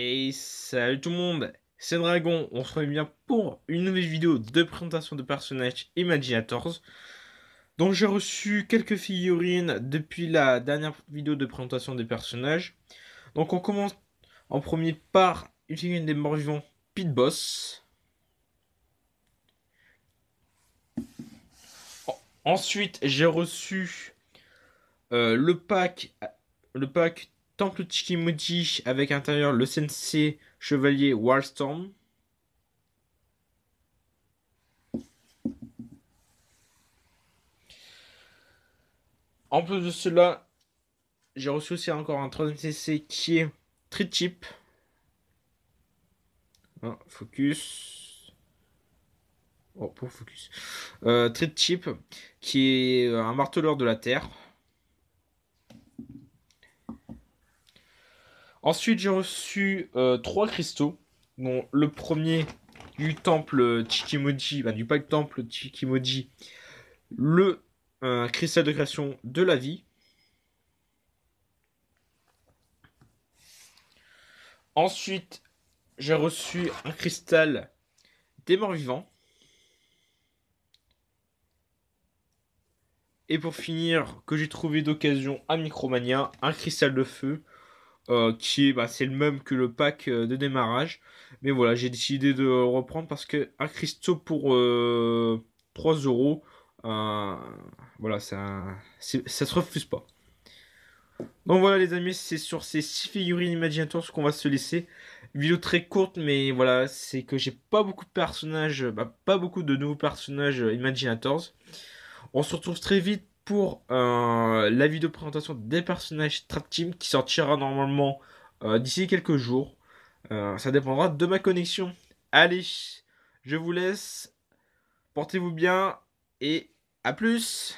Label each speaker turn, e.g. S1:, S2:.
S1: Et salut tout le monde, c'est Dragon, on se revient bien pour une nouvelle vidéo de présentation de personnages Imaginators. Donc j'ai reçu quelques figurines depuis la dernière vidéo de présentation des personnages. Donc on commence en premier par une des morts-vivants Pit Boss. Ensuite j'ai reçu euh, le pack, le pack Temple Chikimuji avec intérieur le Sensei Chevalier Wildstorm. En plus de cela, j'ai reçu aussi encore un troisième CC qui est très Chip hein, focus. Oh, pour focus. Euh, qui est un marteleur de la terre. Ensuite, j'ai reçu euh, trois cristaux. Dont le premier du temple Chikimoji, bah, du pack temple Chikimoji, le euh, cristal de création de la vie. Ensuite, j'ai reçu un cristal des morts vivants. Et pour finir, que j'ai trouvé d'occasion à Micromania, un cristal de feu euh, qui bah, c'est le même que le pack euh, de démarrage. Mais voilà, j'ai décidé de reprendre parce que un cristaux pour 3 euh, euros, voilà, ça, ça se refuse pas. Donc voilà les amis, c'est sur ces 6 figurines Imaginators qu'on va se laisser. vidéo très courte, mais voilà, c'est que j'ai pas beaucoup de personnages, bah, pas beaucoup de nouveaux personnages Imaginators. On se retrouve très vite pour euh, la vidéo présentation des personnages Trap Team qui sortira normalement euh, d'ici quelques jours. Euh, ça dépendra de ma connexion. Allez, je vous laisse. Portez-vous bien et à plus.